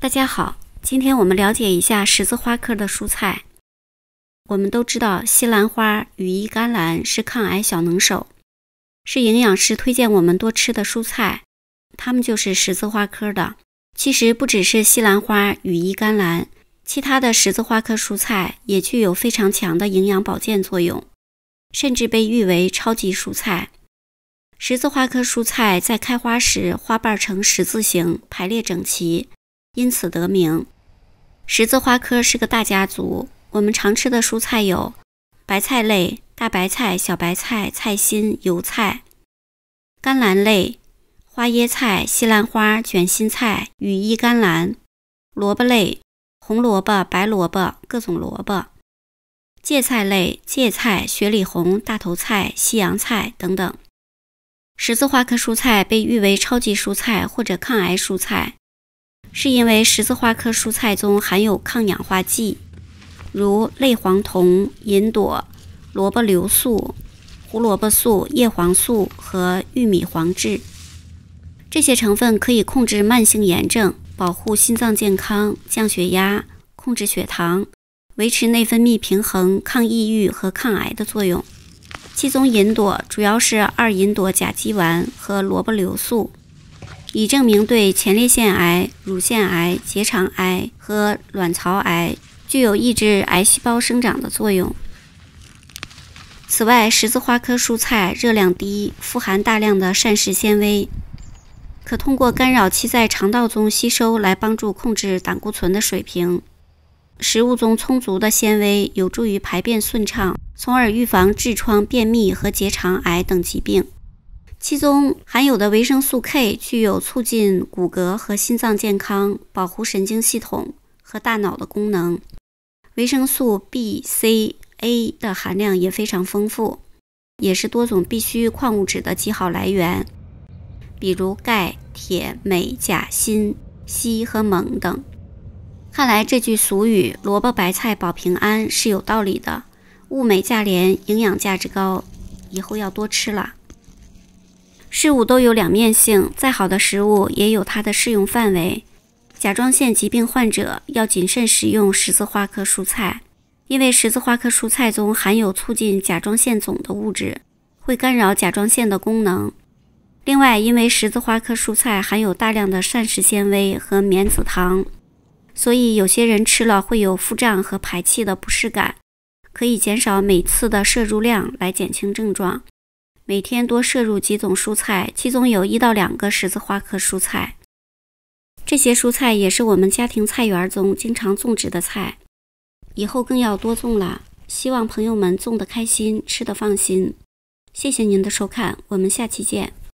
大家好，今天我们了解一下十字花科的蔬菜。我们都知道西兰花、羽衣甘蓝是抗癌小能手，是营养师推荐我们多吃的蔬菜。它们就是十字花科的。其实不只是西兰花、羽衣甘蓝，其他的十字花科蔬菜也具有非常强的营养保健作用，甚至被誉为超级蔬菜。十字花科蔬菜在开花时，花瓣呈十字形排列整齐。因此得名。十字花科是个大家族，我们常吃的蔬菜有白菜类、大白菜、小白菜、菜心、油菜；甘蓝类、花椰菜、西兰花、卷心菜、羽衣甘蓝；萝卜类、红萝卜、白萝卜、各种萝卜；芥菜类、芥菜、雪里红、大头菜、西洋菜等等。十字花科蔬菜被誉为超级蔬菜或者抗癌蔬菜。是因为十字花科蔬菜中含有抗氧化剂，如类黄酮、银朵、萝卜硫素、胡萝卜素、叶黄素和玉米黄质。这些成分可以控制慢性炎症，保护心脏健康，降血压，控制血糖，维持内分泌平衡，抗抑郁和抗癌的作用。其中，银朵主要是二银朵甲基烷和萝卜硫素。以证明对前列腺癌、乳腺癌、结肠癌和卵巢癌具有抑制癌细胞生长的作用。此外，十字花科蔬菜热量低，富含大量的膳食纤维，可通过干扰其在肠道中吸收来帮助控制胆固醇的水平。食物中充足的纤维有助于排便顺畅，从而预防痔疮、便秘和结肠癌等疾病。其中含有的维生素 K 具有促进骨骼和心脏健康、保护神经系统和大脑的功能。维生素 B、C、A 的含量也非常丰富，也是多种必需矿物质的极好来源，比如钙、铁、镁、钾、锌、硒和锰等。看来这句俗语“萝卜白菜保平安”是有道理的。物美价廉，营养价值高，以后要多吃啦。事物都有两面性，再好的食物也有它的适用范围。甲状腺疾病患者要谨慎食用十字花科蔬菜，因为十字花科蔬菜中含有促进甲状腺肿的物质，会干扰甲状腺的功能。另外，因为十字花科蔬菜含有大量的膳食纤维和棉子糖，所以有些人吃了会有腹胀和排气的不适感，可以减少每次的摄入量来减轻症状。每天多摄入几种蔬菜，其中有一到两个十字花科蔬菜。这些蔬菜也是我们家庭菜园中经常种植的菜，以后更要多种了。希望朋友们种的开心，吃的放心。谢谢您的收看，我们下期见。